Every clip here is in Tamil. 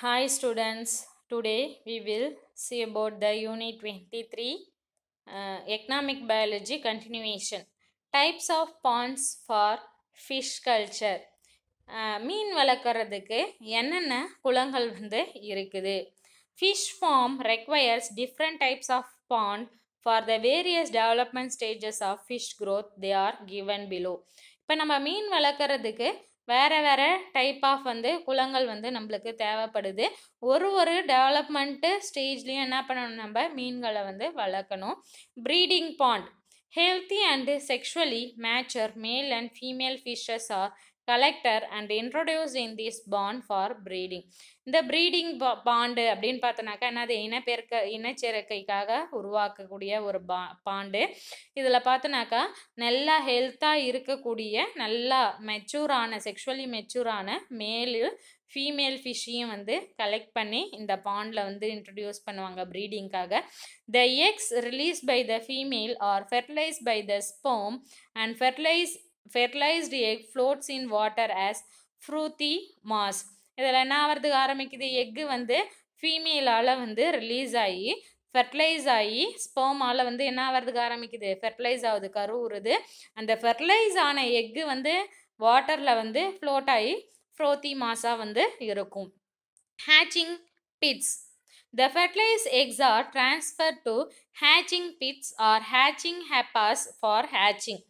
Hi students, today we will see about the unit 23 uh, economic biology continuation. Types of ponds for fish culture. Uh, மீன் வளர்க்குறதுக்கு என்னென்ன குளங்கள் வந்து இருக்குது fish farm requires different types of pond for the various development stages of fish growth they are given below இப்போ நம்ம மீன் வளர்க்குறதுக்கு வேறு வேறு டைப் ஆஃப் வந்து குளங்கள் வந்து நம்மளுக்கு தேவைப்படுது ஒரு ஒரு டெவலப்மெண்ட்டு ஸ்டேஜ்லேயும் என்ன பண்ணணும் நம்ம மீன்களை வந்து வளர்க்கணும் breeding pond healthy and sexually mature male and female fishes are collector and introduce in this pond for breeding இந்த ப்ரீடிங் பா பாண்டு அப்படின்னு பார்த்தோன்னாக்கா என்னது இனப்பெருக்க இனச்சேர்க்கைக்காக உருவாக்கக்கூடிய ஒரு பா பாண்டு இதில் பார்த்தோன்னாக்கா நல்லா ஹெல்த்தாக இருக்கக்கூடிய நல்லா மெச்சூரான செக்ஷுவலி மெச்சூரான மேலு ஃபீமேல் ஃபிஷ்ஷையும் வந்து கலெக்ட் பண்ணி இந்த பாண்டில் வந்து இன்ட்ரடியூஸ் பண்ணுவாங்க ப்ரீடிங்க்காக the eggs release by the female are fertilise by the sperm and fertilise fertilised egg floats in water as frothy mass இதில் என்ன ஆகிறதுக்கு ஆரம்பிக்குது எக்கு வந்து ஃபீமேலால் வந்து ரிலீஸ் ஆகி ஃபெர்டிலைஸ் ஆகி ஸ்பேமால் வந்து என்ன ஆகிறதுக்கு ஆரம்பிக்குது ஃபெர்டிலைஸ் ஆகுது கருவுறுது அந்த ஃபெர்டிலைஸ் ஆன எக்கு வந்து வாட்டரில் வந்து ஃப்ளோட் ஆகி ஃப்ரோத்தி மாஸாக வந்து இருக்கும் hatching pits the fertilise eggs are transferred to hatching pits or hatching hapas for hatching.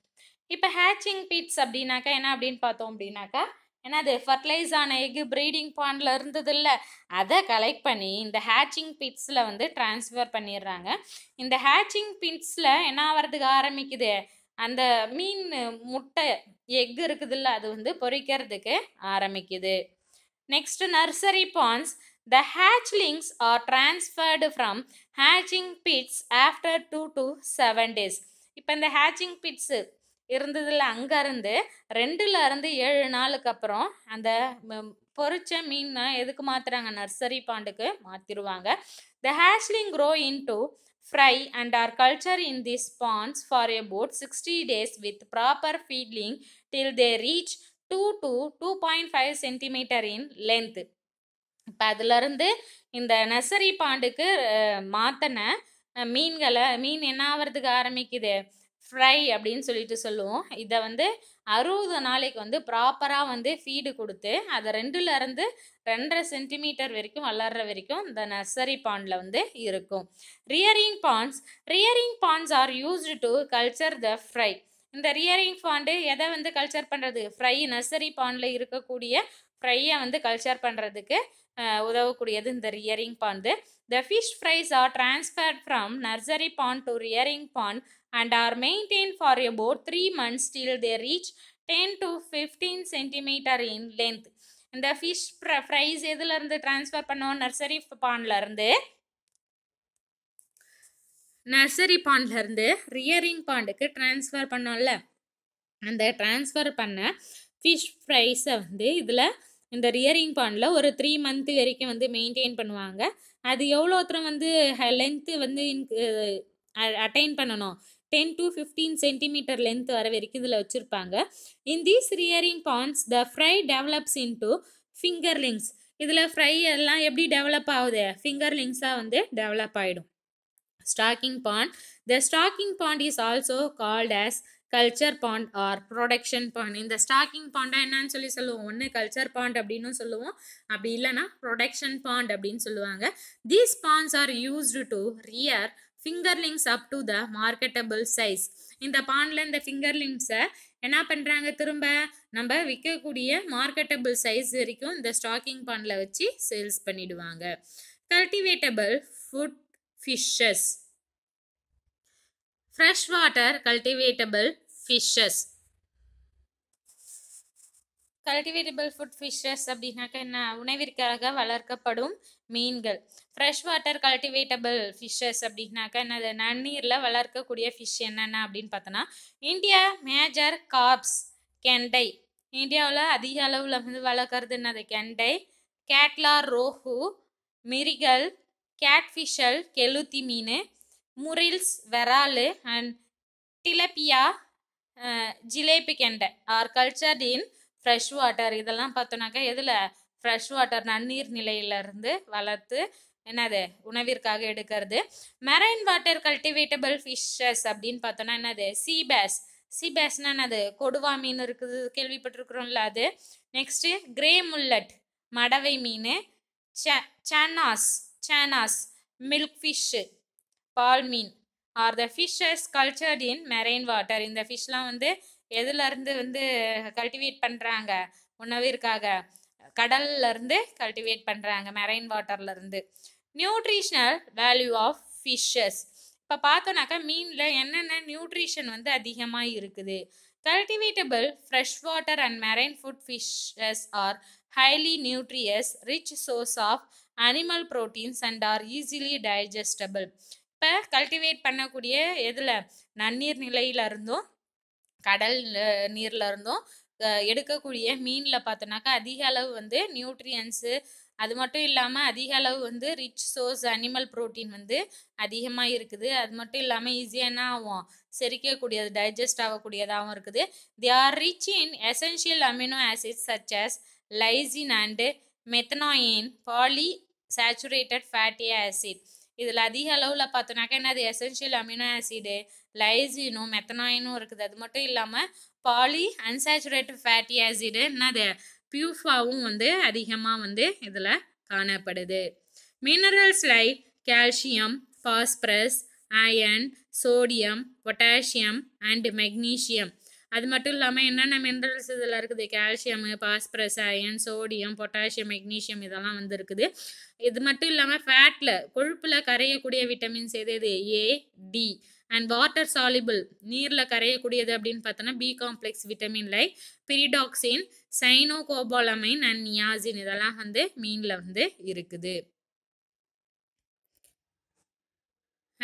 இப்போ ஹேச்சிங் பீட்ஸ் அப்படின்னாக்கா என்ன அப்படின்னு பார்த்தோம் அப்படின்னாக்கா ஏன்னா அது ஃபர்டிலைஸ் ஆன எக்கு ப்ரீடிங் பாண்டில் இருந்தது இல்லை அதை கலெக்ட் பண்ணி இந்த ஹேச்சிங் பிட்ஸில் வந்து டிரான்ஸ்ஃபர் பண்ணிடுறாங்க இந்த ஹேச்சிங் பிட்ஸில் என்ன ஆகிறதுக்கு ஆரம்பிக்குது அந்த மீன் முட்டை இருக்குது இருக்குதுல்ல அது வந்து பொறிக்கிறதுக்கு ஆரம்பிக்குது next nursery ponds the hatchlings are transferred from hatching pits after two to seven days இப்போ இந்த ஹேச்சிங் பிட்ஸு இருந்ததில் அங்கே இருந்து ரெண்டில் இருந்து ஏழு நாளுக்கு அப்புறம் அந்த பொறிச்ச மீனை எதுக்கு மாற்றுறாங்க நர்சரி பாண்டுக்கு மாற்றிடுவாங்க the hatchling grow into fry and are culture in the ponds for about sixty days with proper feeding till they reach two to two point five centimetre in length இப்போ அதுலேருந்து இந்த நர்சரி பாண்டுக்கு மாற்றின மீன்களை மீன் என்ன ஆகிறதுக்கு ஆரம்பிக்குது ஃப்ரை அப்படின்னு சொல்லிட்டு சொல்லுவோம் இதை வந்து அறுபது நாளைக்கு வந்து ப்ராப்பராக வந்து ஃபீடு கொடுத்து அதை ரெண்டுலேருந்து ரெண்டரை சென்டிமீட்டர் வரைக்கும் வளர்கிற வரைக்கும் இந்த நர்சரி பாண்டில் வந்து இருக்கும் rearing ponds rearing ponds are used to culture the fry இந்த ரியரிங் பாண்டு எதை வந்து கல்ச்சர் பண்ணுறது ஃப்ரை நர்சரி பாண்டில் இருக்கக்கூடிய ஃப்ரையை வந்து கல்ச்சர் பண்ணுறதுக்கு உதவக்கூடியது இந்த rearing pond the fish fries are transfer from nursery pond to rearing pond and are maintain for about three months till they reach ten to fifteen centimetre in length இந்த ஃபிஷ் ஃப்ரைஸ் எதுலேருந்து டிரான்ஸ்ஃபர் பண்ணுவோம் நர்சரி பாண்ட்லேருந்து நர்சரி பாண்ட்லேருந்து ரியரிங் பாண்டுக்கு டிரான்ஸ்ஃபர் பண்ணோம்ல அந்த டிரான்ஸ்ஃபர் பண்ண ஃபிஷ் ஃப்ரைஸை வந்து இதில் இந்த ரியரிங் பாண்டில் ஒரு த்ரீ மந்த்து வரைக்கும் வந்து மெயின்டைன் பண்ணுவாங்க அது எவ்வளோ வந்து லென்த்து வந்து அட்டைன் பண்ணணும் ten to fifteen centimetre length வர வரைக்கும் இதில் வச்சுருப்பாங்க in these rearing ponds the fry develops into fingerlings இதில் ஃப்ரை எல்லாம் எப்படி டெவலப் ஆகுது ஃபிங்கர்லிங்ஸாக வந்து டெவலப் ஆகிடும் stocking pond the stocking pond is also called as culture pond or production pond இந்த ஸ்டாக்கிங் பாண்டா என்னன்னு சொல்லி சொல்லுவோம் ஒன்று கல்ச்சர் பாண்ட் அப்படின்னு சொல்லுவோம் அப்படி இல்லைன்னா ப்ரொடக்ஷன் பாண்ட் அப்படின்னு சொல்லுவாங்க these ponds are used to rear fingerlings up to the marketable size இந்த பாண்டில் இந்த ஃபிங்கர்லிங்ஸை என்ன பண்ணுறாங்க திரும்ப நம்ம விற்கக்கூடிய மார்க்கெட்டபிள் சைஸ் வரைக்கும் இந்த ஸ்டாக்கிங் பாண்டில் வச்சு சேல்ஸ் பண்ணிடுவாங்க cultivatable food fishes fresh water cultivatable fishes cultivatable food fishes அப்படின்னாக்க என்ன உணவிற்காக வளர்க்கப்படும் மீன்கள் ஃப்ரெஷ் வாட்டர் கல்டிவேட்டபிள் ஃபிஷ்ஷஸ் அப்படின்னாக்கா என்னது நன்னீரில் வளர்க்கக்கூடிய ஃபிஷ் என்னென்ன அப்படின்னு பார்த்தோன்னா இந்தியா மேஜர் காப்ஸ் கெண்டை இந்தியாவில் அதிக அளவில் வந்து வளர்க்குறது என்னது கெண்டை கேட்லா ரோஹு மிரிகல் கேட்ஃபிஷல் கெளுத்தி மீன் முரில்ஸ் வெராலு அண்ட் டிலப்பியா ஜிலேபி கெண்டை are cultured in fresh water இதெல்லாம் பார்த்தோனாக்கா எதில் ஃப்ரெஷ் வாட்டர் நன்னீர் நிலையிலிருந்து வளர்த்து என்னது உணவிற்காக எடுக்கிறது மெரைன் வாட்டர் கல்டிவேட்டபிள் ஃபிஷ்ஷஸ் அப்படின்னு பார்த்தோன்னா என்னது சீபேஸ் சீபேஸ்னா என்னது கொடுவா மீன் இருக்குது கேள்விப்பட்டிருக்கிறோம்ல அது நெக்ஸ்ட்டு கிரே முல்லட் மடவை மீன் சே சேனாஸ் சேனாஸ் மில்க் ஃபிஷ்ஷு பால் மீன் are the fishes cultured in marine water இந்த ஃபிஷ்லாம் வந்து எதுலேருந்து வந்து கல்டிவேட் பண்ணுறாங்க உணவிற்காக கடல்லேருந்து கல்டிவேட் பண்ணுறாங்க மெரைன் வாட்டர்லேருந்து நியூட்ரிஷ்னல் வேல்யூ ஆஃப் ஃபிஷ்ஷஸ் இப்போ பார்த்தோன்னாக்கா மீனில் என்னென்ன நியூட்ரிஷன் வந்து அதிகமாக இருக்குது cultivatable fresh water and marine food fishes are highly nutritious rich source of animal proteins and are easily digestible அப்போ கல்டிவேட் பண்ணக்கூடிய எதில் நன்னீர் நிலையில இருந்தும் கடல் நீரில் இருந்தும் எடுக்கக்கூடிய மீனில் பார்த்தோன்னாக்கா அதிக அளவு வந்து நியூட்ரியன்ஸு அது மட்டும் இல்லாமல் அதிக அளவு வந்து ரிச் சோர்ஸ் அனிமல் ப்ரோட்டீன் வந்து அதிகமாக இருக்குது அது மட்டும் இல்லாமல் ஈஸியாக என்ன ஆகும் செரிக்கக்கூடியது டைஜஸ்ட் ஆகக்கூடியதாகவும் இருக்குது they are rich in essential amino acids such lysine and methionine poly saturated fatty acid இதில் அதிக அளவில் பார்த்தோனாக்கா என்னது எசென்ஷியல் அமினோ ஆசிடு லைசினும் மெத்தனாயினும் இருக்குது அது மட்டும் இல்லாமல் பாலி அன்சேச்சுரேட்டட் ஃபேட்டி ஆசிடு என்னது பியூஃபாவும் வந்து அதிகமாக வந்து இதில் காணப்படுது minerals like calcium phosphorus iron sodium potassium and magnesium அது மட்டும் இல்லாமல் என்னென்ன மினரல்ஸ் இதெல்லாம் இருக்குது calcium phosphorus iron sodium potassium magnesium இதெல்லாம் வந்து இருக்குது இது மட்டும் இல்லாமல் ஃபேட்டில் கொழுப்பில் கரையக்கூடிய விட்டமின்ஸ் எது எது A D and water soluble நீரில் கரையக்கூடியது அப்படின்னு பார்த்தோன்னா B complex vitamin like pyridoxine cyanocobalamin and niacin இதெல்லாம் வந்து மீனில் வந்து இருக்குது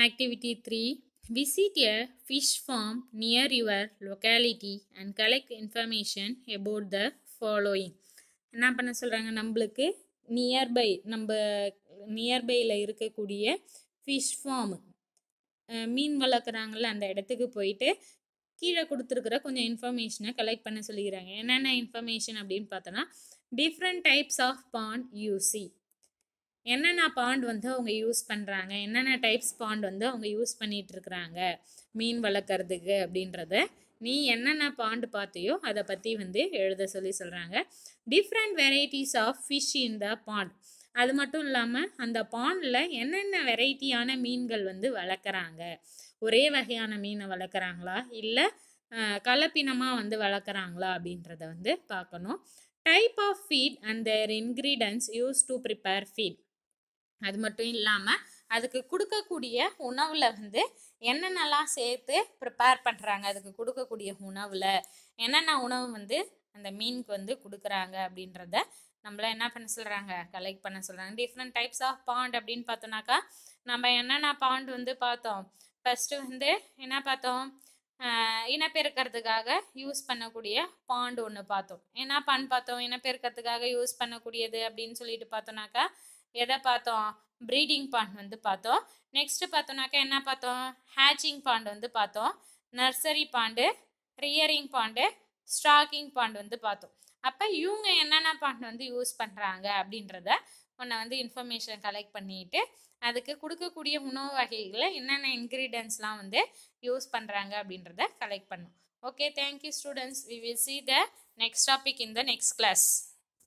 activity three Visit a fish farm near your locality and collect information about the following என்ன பண்ண சொல்கிறாங்க நம்மளுக்கு நியர்பை நம்ம நியர்பையில் இருக்கக்கூடிய ஃபிஷ் ஃபார்ம் மீன் வளர்க்குறாங்கள அந்த இடத்துக்கு போயிட்டு கீழே கொடுத்துருக்குற கொஞ்சம் இன்ஃபர்மேஷனை கலெக்ட் பண்ண சொல்லிக்கிறாங்க என்னென்ன இன்ஃபர்மேஷன் அப்படின்னு பார்த்தோன்னா different types of pond used என்னென்ன பாண்ட் வந்து அவங்க யூஸ் பண்ணுறாங்க என்னென்ன டைப்ஸ் பாண்ட் வந்து அவங்க யூஸ் பண்ணிகிட்டு இருக்கிறாங்க மீன் வளர்க்குறதுக்கு அப்படின்றத நீ என்னென்ன பாண்டு பார்த்தியோ அதை பற்றி வந்து எழுத சொல்லி சொல்கிறாங்க different varieties of fish in the pond அது மட்டும் இல்லாமல் அந்த பாண்டில் என்னென்ன வெரைட்டியான மீன்கள் வந்து வளர்க்குறாங்க ஒரே வகையான மீனை வளர்க்குறாங்களா இல்லை கலப்பினமாக வந்து வளர்க்குறாங்களா அப்படின்றத வந்து பார்க்கணும் type of feed and their ingredients use to prepare feed அது மட்டும் இல்லாமல் அதுக்கு கொடுக்கக்கூடிய உணவில் வந்து என்னென்னலாம் சேர்த்து ப்ரிப்பேர் பண்ணுறாங்க அதுக்கு கொடுக்கக்கூடிய உணவில் என்னென்ன உணவு வந்து அந்த மீனுக்கு வந்து கொடுக்குறாங்க அப்படின்றத நம்மள என்ன பண்ண சொல்கிறாங்க கலெக்ட் பண்ண சொல்கிறாங்க டிஃப்ரெண்ட் டைப்ஸ் ஆஃப் பாண்ட் அப்படின்னு பார்த்தோம்னாக்கா நம்ம என்னென்ன பாண்ட் வந்து பார்த்தோம் ஃபஸ்ட்டு வந்து என்ன பார்த்தோம் இனப்பெருக்கிறதுக்காக யூஸ் பண்ணக்கூடிய பாண்டு ஒன்று பார்த்தோம் என்ன பாண்ட் பார்த்தோம் இனப்பெருக்கிறதுக்காக யூஸ் பண்ணக்கூடியது அப்படின்னு சொல்லிட்டு பார்த்தோம்னாக்கா எதை பார்த்தோம் ப்ரீடிங் பாண்ட் வந்து பார்த்தோம் நெக்ஸ்ட்டு பார்த்தோம்னாக்கா என்ன பார்த்தோம் ஹேச்சிங் பாண்ட் வந்து பார்த்தோம் nursery pond rearing pond stocking pond வந்து பார்த்தோம் அப்போ இவங்க என்னென்ன பாண்ட் வந்து யூஸ் பண்ணுறாங்க அப்படின்றத உன்னை வந்து இன்ஃபர்மேஷன் கலெக்ட் பண்ணிட்டு அதுக்கு கொடுக்கக்கூடிய உணவு வகைகளை என்னென்ன இன்க்ரீடியன்ஸ்லாம் வந்து யூஸ் பண்ணுறாங்க அப்படின்றத கலெக்ட் பண்ணும் okay thank you students we will see the next topic in the next class